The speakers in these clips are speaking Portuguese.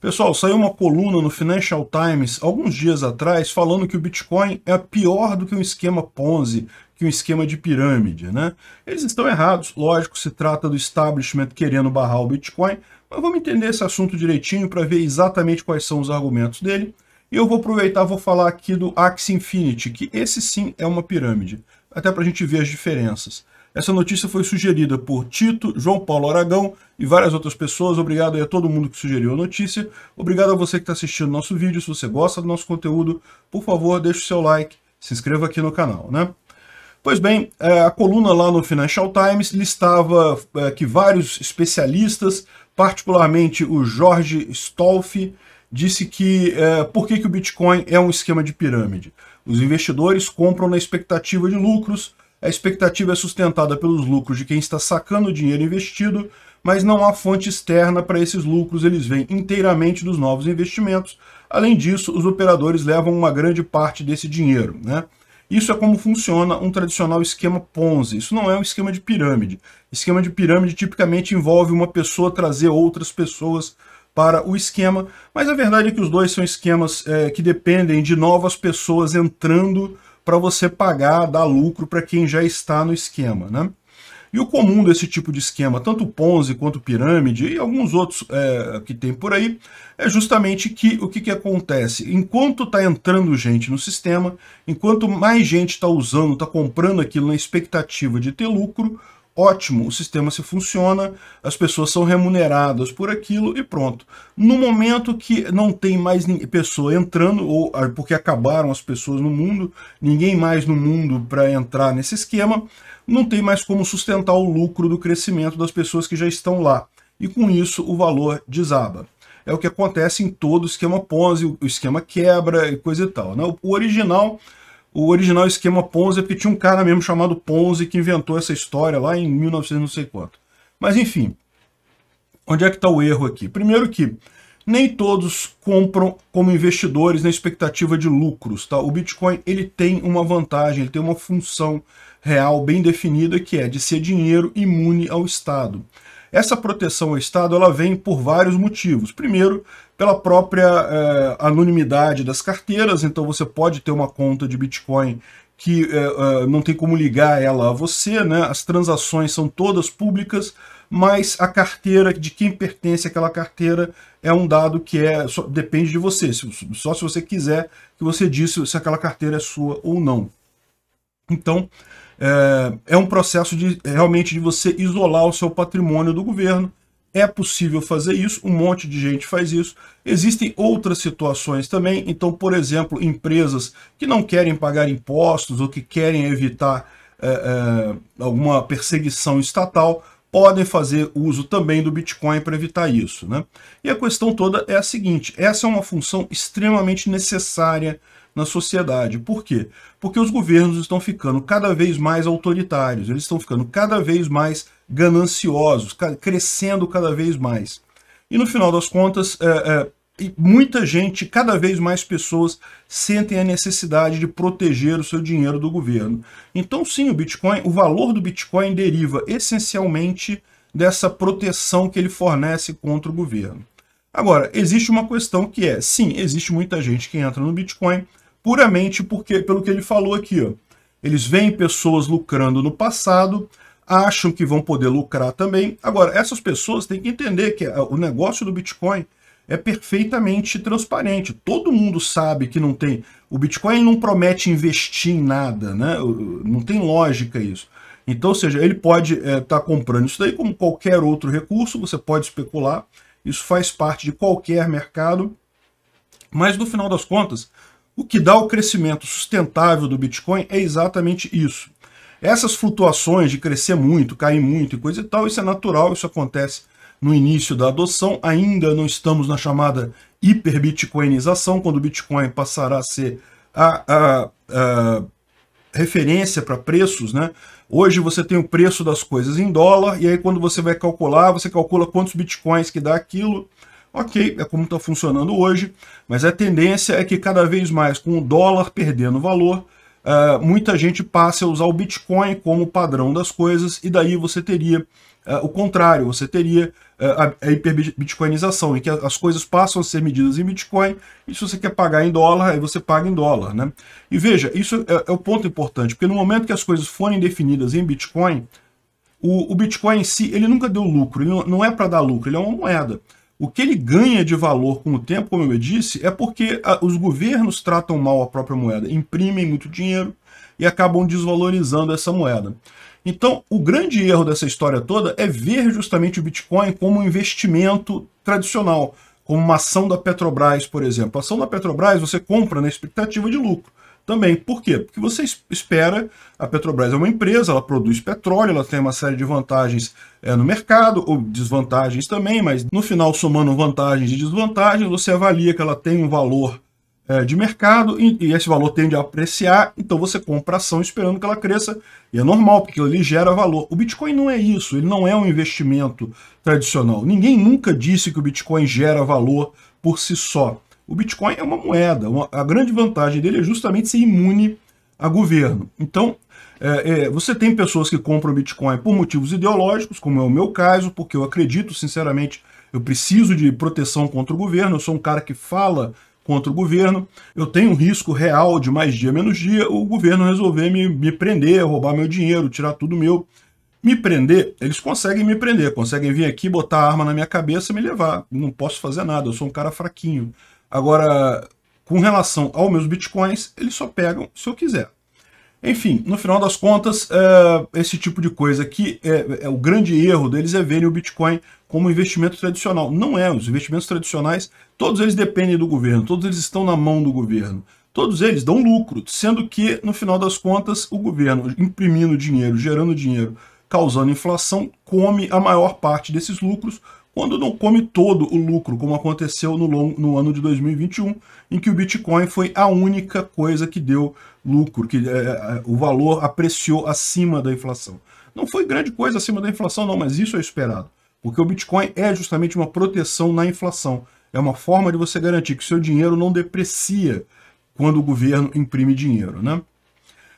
Pessoal, saiu uma coluna no Financial Times alguns dias atrás falando que o Bitcoin é pior do que um esquema Ponzi, que um esquema de pirâmide, né? Eles estão errados, lógico, se trata do establishment querendo barrar o Bitcoin, mas vamos entender esse assunto direitinho para ver exatamente quais são os argumentos dele. E eu vou aproveitar, vou falar aqui do Axie Infinity, que esse sim é uma pirâmide, até para a gente ver as diferenças. Essa notícia foi sugerida por Tito, João Paulo Aragão e várias outras pessoas. Obrigado a todo mundo que sugeriu a notícia. Obrigado a você que está assistindo nosso vídeo. Se você gosta do nosso conteúdo, por favor, deixe o seu like, se inscreva aqui no canal, né? Pois bem, é, a coluna lá no Financial Times listava é, que vários especialistas, particularmente o Jorge Stolfi, disse que é, por que, que o Bitcoin é um esquema de pirâmide. Os investidores compram na expectativa de lucros, a expectativa é sustentada pelos lucros de quem está sacando o dinheiro investido, mas não há fonte externa para esses lucros, eles vêm inteiramente dos novos investimentos. Além disso, os operadores levam uma grande parte desse dinheiro. Né? Isso é como funciona um tradicional esquema Ponzi. Isso não é um esquema de pirâmide. Esquema de pirâmide tipicamente envolve uma pessoa trazer outras pessoas para o esquema, mas a verdade é que os dois são esquemas é, que dependem de novas pessoas entrando para você pagar, dar lucro para quem já está no esquema. Né? E o comum desse tipo de esquema, tanto Ponzi quanto Pirâmide e alguns outros é, que tem por aí, é justamente que o que, que acontece? Enquanto está entrando gente no sistema, enquanto mais gente está usando, está comprando aquilo na expectativa de ter lucro, ótimo, o sistema se funciona, as pessoas são remuneradas por aquilo e pronto. No momento que não tem mais pessoa entrando, ou ah, porque acabaram as pessoas no mundo, ninguém mais no mundo para entrar nesse esquema, não tem mais como sustentar o lucro do crescimento das pessoas que já estão lá. E com isso o valor desaba. É o que acontece em todo esquema Ponzi, o esquema quebra e coisa e tal. Né? O original o original esquema Ponzi é porque tinha um cara mesmo chamado Ponzi que inventou essa história lá em 1900 não sei quanto. Mas enfim, onde é que está o erro aqui? Primeiro que nem todos compram como investidores na expectativa de lucros, tá? O Bitcoin ele tem uma vantagem, ele tem uma função real bem definida que é de ser dinheiro imune ao Estado. Essa proteção ao Estado ela vem por vários motivos. Primeiro, pela própria é, anonimidade das carteiras, então você pode ter uma conta de Bitcoin que é, não tem como ligar ela a você, né? as transações são todas públicas, mas a carteira, de quem pertence aquela carteira, é um dado que é só, depende de você, se, só se você quiser que você disse se aquela carteira é sua ou não. Então, é, é um processo de realmente de você isolar o seu patrimônio do governo. É possível fazer isso, um monte de gente faz isso. Existem outras situações também, então, por exemplo, empresas que não querem pagar impostos ou que querem evitar é, é, alguma perseguição estatal podem fazer uso também do Bitcoin para evitar isso. Né? E a questão toda é a seguinte, essa é uma função extremamente necessária na sociedade. Por quê? Porque os governos estão ficando cada vez mais autoritários, eles estão ficando cada vez mais gananciosos, crescendo cada vez mais. E no final das contas, é, é, e muita gente, cada vez mais pessoas sentem a necessidade de proteger o seu dinheiro do governo. Então, sim, o Bitcoin, o valor do Bitcoin deriva essencialmente dessa proteção que ele fornece contra o governo. Agora, existe uma questão que é, sim, existe muita gente que entra no Bitcoin puramente porque pelo que ele falou aqui, ó. Eles veem pessoas lucrando no passado, acham que vão poder lucrar também. Agora, essas pessoas têm que entender que é, o negócio do Bitcoin é perfeitamente transparente. Todo mundo sabe que não tem. O Bitcoin não promete investir em nada, né? Não tem lógica isso. Então, ou seja, ele pode estar eh, é, tá comprando isso daí como qualquer outro recurso, você pode especular, isso faz parte de qualquer mercado. Mas no final das contas, o que dá o crescimento sustentável do Bitcoin é exatamente isso. Essas flutuações de crescer muito, cair muito e coisa e tal, isso é natural, isso acontece no início da adoção, ainda não estamos na chamada hiperbitcoinização, quando o Bitcoin passará a ser a, a, a referência para preços, né? Hoje você tem o preço das coisas em dólar, e aí quando você vai calcular, você calcula quantos bitcoins que dá aquilo. Ok, é como está funcionando hoje, mas a tendência é que cada vez mais, com o dólar perdendo valor, ah, muita gente passe a usar o Bitcoin como padrão das coisas, e daí você teria é, o contrário, você teria é, a hiperbitcoinização, em que as coisas passam a ser medidas em Bitcoin, e se você quer pagar em dólar, aí você paga em dólar. Né? E veja, isso é, é o ponto importante, porque no momento que as coisas forem definidas em Bitcoin, o, o Bitcoin em si, ele nunca deu lucro, ele não é para dar lucro, ele é uma moeda. O que ele ganha de valor com o tempo, como eu disse, é porque os governos tratam mal a própria moeda, imprimem muito dinheiro e acabam desvalorizando essa moeda. Então, o grande erro dessa história toda é ver justamente o Bitcoin como um investimento tradicional, como uma ação da Petrobras, por exemplo. A ação da Petrobras você compra na expectativa de lucro também. Por quê? Porque você espera, a Petrobras é uma empresa, ela produz petróleo, ela tem uma série de vantagens é, no mercado, ou desvantagens também, mas no final, somando vantagens e desvantagens, você avalia que ela tem um valor é, de mercado e, e, esse valor tende a apreciar, então você compra ação esperando que ela cresça. E é normal, porque ele gera valor. O Bitcoin não é isso, ele não é um investimento tradicional. Ninguém nunca disse que o Bitcoin gera valor por si só. O Bitcoin é uma moeda. Uma, a grande vantagem dele é justamente ser imune a governo. Então, é, é, você tem pessoas que compram Bitcoin por motivos ideológicos, como é o meu caso, porque eu acredito, sinceramente, eu preciso de proteção contra o governo, eu sou um cara que fala contra o governo, eu tenho um risco real de mais dia menos dia o governo resolver me, me prender, roubar meu dinheiro, tirar tudo meu. Me prender, eles conseguem me prender, conseguem vir aqui, botar a arma na minha cabeça e me levar. Não posso fazer nada, eu sou um cara fraquinho. Agora, com relação aos meus bitcoins, eles só pegam se eu quiser. Enfim, no final das contas, é, esse tipo de coisa que é, é, o grande erro deles é verem o Bitcoin como investimento tradicional. Não é, os investimentos tradicionais, todos eles dependem do governo, todos eles estão na mão do governo. Todos eles dão lucro, sendo que, no final das contas, o governo imprimindo dinheiro, gerando dinheiro, causando inflação, come a maior parte desses lucros, quando não come todo o lucro, como aconteceu no, no, ano de 2021, em que o Bitcoin foi a única coisa que deu lucro, que é, é, é, o valor apreciou acima da inflação. Não foi grande coisa acima da inflação, não, mas isso é esperado, porque o Bitcoin é justamente uma proteção na inflação. É uma forma de você garantir que seu dinheiro não deprecia quando o governo imprime dinheiro, né?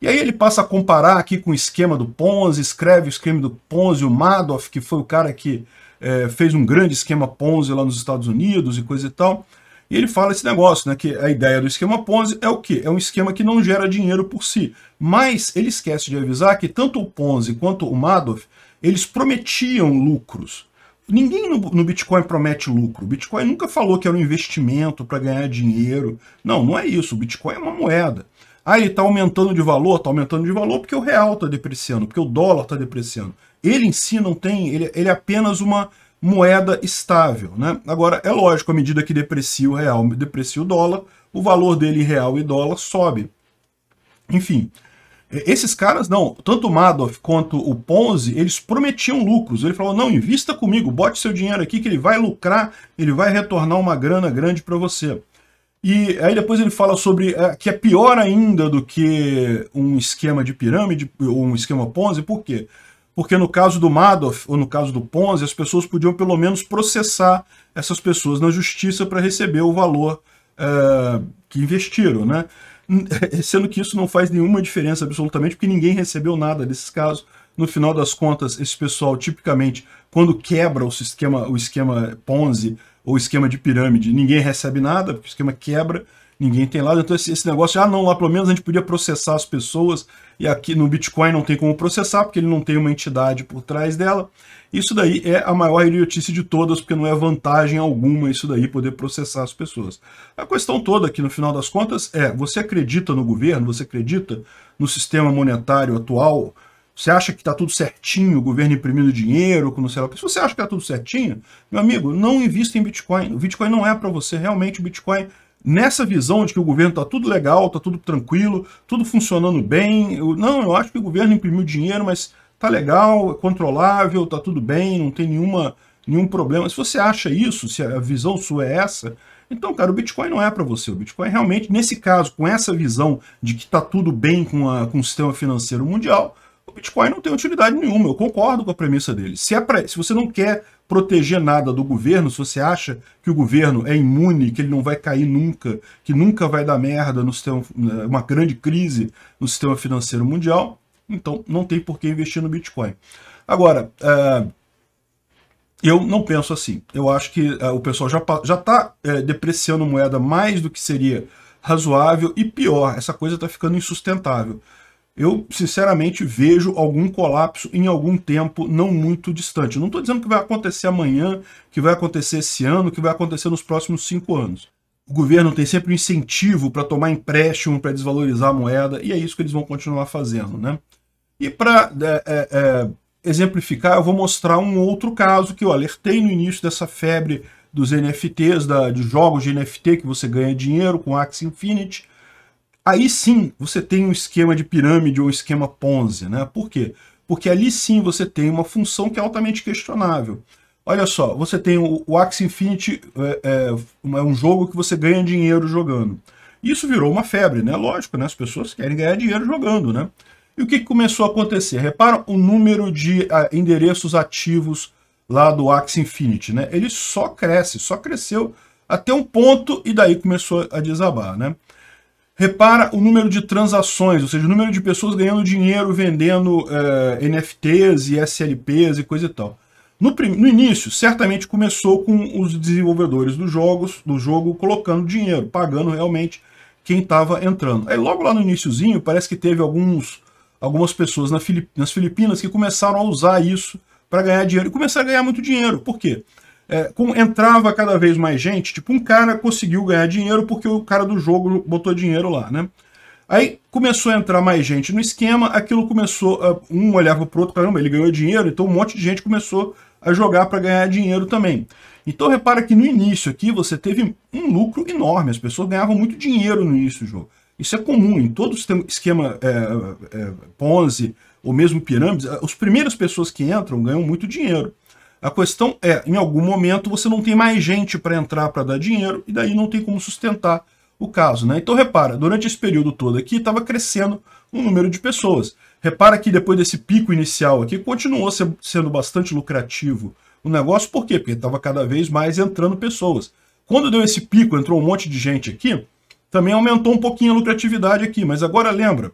E aí ele passa a comparar aqui com o esquema do Ponzi, escreve o esquema do Ponzi, o Madoff, que foi o cara que é, fez um grande esquema Ponzi lá nos Estados Unidos e coisa e tal. E ele fala esse negócio, né, que a ideia do esquema Ponzi é o quê? É um esquema que não gera dinheiro por si. Mas ele esquece de avisar que tanto o Ponzi quanto o Madoff, eles prometiam lucros. Ninguém no, no Bitcoin promete lucro. O Bitcoin nunca falou que era um investimento para ganhar dinheiro. Não, não é isso. O Bitcoin é uma moeda. Ah, ele está aumentando de valor, está aumentando de valor porque o real está depreciando, porque o dólar está depreciando. Ele em si não tem, ele, ele é apenas uma moeda estável. Né? Agora, é lógico, à medida que deprecia o real, deprecia o dólar, o valor dele real e dólar sobe. Enfim, é, esses caras não, tanto o Madoff quanto o Ponzi, eles prometiam lucros. Ele falou, não, invista comigo, bote seu dinheiro aqui que ele vai lucrar, ele vai retornar uma grana grande para você. E aí depois ele fala sobre é, que é pior ainda do que um esquema de pirâmide ou um esquema Ponzi, por quê? Porque no caso do Madoff ou no caso do Ponzi, as pessoas podiam pelo menos processar essas pessoas na justiça para receber o valor é, que investiram, né? Sendo que isso não faz nenhuma diferença absolutamente, porque ninguém recebeu nada desses casos. No final das contas, esse pessoal tipicamente, quando quebra o esquema, o esquema Ponzi, ou esquema de pirâmide, ninguém recebe nada, porque o esquema quebra, ninguém tem lado. Então esse, esse negócio, ah não, lá pelo menos a gente podia processar as pessoas, e aqui no Bitcoin não tem como processar, porque ele não tem uma entidade por trás dela. Isso daí é a maior idiotice de todas, porque não é vantagem alguma isso daí, poder processar as pessoas. A questão toda aqui, no final das contas, é, você acredita no governo, você acredita no sistema monetário atual, você acha que está tudo certinho, o governo imprimindo dinheiro, com não sei lá. Se você acha que está tudo certinho, meu amigo, não invista em Bitcoin. O Bitcoin não é para você. Realmente, o Bitcoin, nessa visão de que o governo está tudo legal, está tudo tranquilo, tudo funcionando bem. Eu, não, eu acho que o governo imprimiu dinheiro, mas está legal, é controlável, está tudo bem, não tem nenhuma, nenhum problema. Se você acha isso, se a visão sua é essa, então, cara, o Bitcoin não é para você. O Bitcoin realmente, nesse caso, com essa visão de que está tudo bem com, a, com o sistema financeiro mundial, Bitcoin não tem utilidade nenhuma. Eu concordo com a premissa dele. Se, é pra, se você não quer proteger nada do governo, se você acha que o governo é imune, que ele não vai cair nunca, que nunca vai dar merda no sistema, né, uma grande crise no sistema financeiro mundial, então não tem por que investir no Bitcoin. Agora, uh, eu não penso assim. Eu acho que uh, o pessoal já está uh, é, depreciando moeda mais do que seria razoável e pior, essa coisa está ficando insustentável eu sinceramente vejo algum colapso em algum tempo não muito distante. Não estou dizendo que vai acontecer amanhã, que vai acontecer esse ano, que vai acontecer nos próximos cinco anos. O governo tem sempre um incentivo para tomar empréstimo, para desvalorizar a moeda, e é isso que eles vão continuar fazendo. Né? E para é, é, é, exemplificar, eu vou mostrar um outro caso que eu alertei no início dessa febre dos NFTs, da, de jogos de NFT que você ganha dinheiro com Axie Infinity, aí sim você tem um esquema de pirâmide ou um esquema Ponzi, né? Por quê? Porque ali sim você tem uma função que é altamente questionável. Olha só, você tem o, o Axie Infinity, é, é, um jogo que você ganha dinheiro jogando. Isso virou uma febre, né? Lógico, né? As pessoas querem ganhar dinheiro jogando, né? E o que, começou a acontecer? Repara o número de ah, endereços ativos lá do Axie Infinity, né? Ele só cresce, só cresceu até um ponto e daí começou a desabar, né? Repara o número de transações, ou seja, o número de pessoas ganhando dinheiro vendendo é, eh, NFTs e SLPs e coisa e tal. No, no, início, certamente começou com os desenvolvedores dos jogos, do jogo colocando dinheiro, pagando realmente quem estava entrando. Aí logo lá no iníciozinho, parece que teve alguns, algumas pessoas na Filip, nas Filipinas que começaram a usar isso para ganhar dinheiro e começaram a ganhar muito dinheiro. Por quê? é, com, entrava cada vez mais gente. Tipo, um cara conseguiu ganhar dinheiro porque o cara do jogo botou dinheiro lá, né? Aí começou a entrar mais gente no esquema, aquilo começou. Ah, um olhava pro outro, caramba, ele ganhou dinheiro, então um monte de gente começou a jogar para ganhar dinheiro também. Então repara que no início aqui você teve um lucro enorme, as pessoas ganhavam muito dinheiro no início do jogo. Isso é comum em todo esquema é, é, Ponzi ou mesmo pirâmides, as primeiras pessoas que entram ganham muito dinheiro. A questão é, em algum momento você não tem mais gente para entrar para dar dinheiro e daí não tem como sustentar o caso. Né? Então repara, durante esse período todo aqui estava crescendo o número de pessoas. Repara que depois desse pico inicial aqui continuou sendo bastante lucrativo o negócio, por quê? Porque estava cada vez mais entrando pessoas. Quando deu esse pico, entrou um monte de gente aqui, também aumentou um pouquinho a lucratividade aqui, mas agora lembra,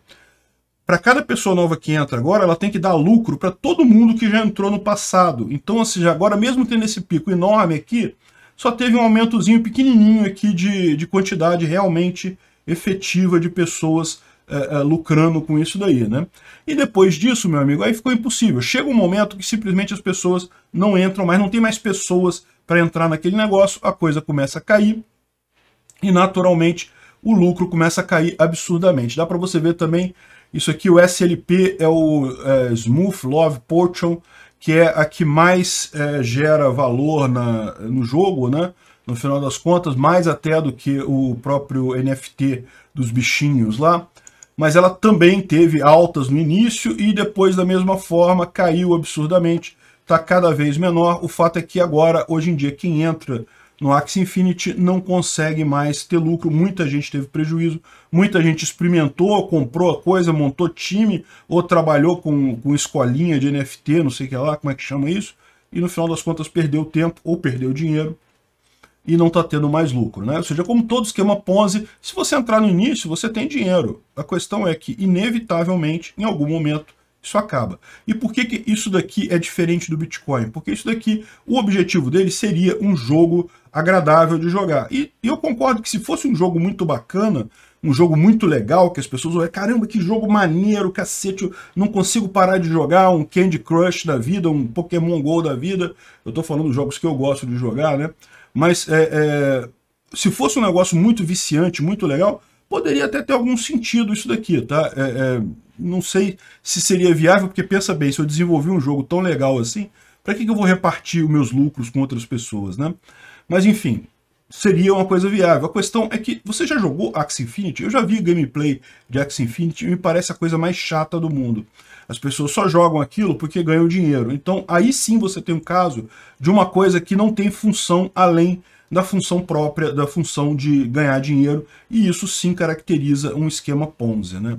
para cada pessoa nova que entra agora, ela tem que dar lucro para todo mundo que já entrou no passado. Então, assim, agora mesmo tendo esse pico enorme aqui, só teve um aumentozinho pequenininho aqui de, de quantidade realmente efetiva de pessoas é, é, lucrando com isso daí, né? E depois disso, meu amigo, aí ficou impossível. Chega um momento que simplesmente as pessoas não entram mais, não tem mais pessoas para entrar naquele negócio, a coisa começa a cair e naturalmente o lucro começa a cair absurdamente. Dá para você ver também isso aqui, o SLP, é o é, Smooth Love Potion, que é a que mais é, gera valor na, no jogo, né? No final das contas, mais até do que o próprio NFT dos bichinhos lá. Mas ela também teve altas no início e depois, da mesma forma, caiu absurdamente. Está cada vez menor. O fato é que agora, hoje em dia, quem entra no Axie Infinity não consegue mais ter lucro, muita gente teve prejuízo, muita gente experimentou, comprou a coisa, montou time, ou trabalhou com, com escolinha de NFT, não sei o que lá, como é que chama isso, e no final das contas perdeu tempo ou perdeu dinheiro e não está tendo mais lucro. Né? Ou seja, como todo esquema Ponzi, se você entrar no início, você tem dinheiro. A questão é que, inevitavelmente, em algum momento, isso acaba. E por que, que isso daqui é diferente do Bitcoin? Porque isso daqui, o objetivo dele seria um jogo agradável de jogar. E, eu concordo que se fosse um jogo muito bacana, um jogo muito legal, que as pessoas vão caramba, que jogo maneiro, cacete, eu não consigo parar de jogar um Candy Crush da vida, um Pokémon GO da vida. Eu tô falando jogos que eu gosto de jogar, né? Mas é, é, se fosse um negócio muito viciante, muito legal, poderia até ter algum sentido isso daqui, tá? É, é não sei se seria viável, porque pensa bem, se eu desenvolvi um jogo tão legal assim, para que, que eu vou repartir os meus lucros com outras pessoas, né? Mas enfim, seria uma coisa viável. A questão é que você já jogou Axie Infinity? Eu já vi gameplay de Axie Infinity e me parece a coisa mais chata do mundo. As pessoas só jogam aquilo porque ganham dinheiro. Então aí sim você tem um caso de uma coisa que não tem função além da função própria, da função de ganhar dinheiro, e isso sim caracteriza um esquema Ponzi, né?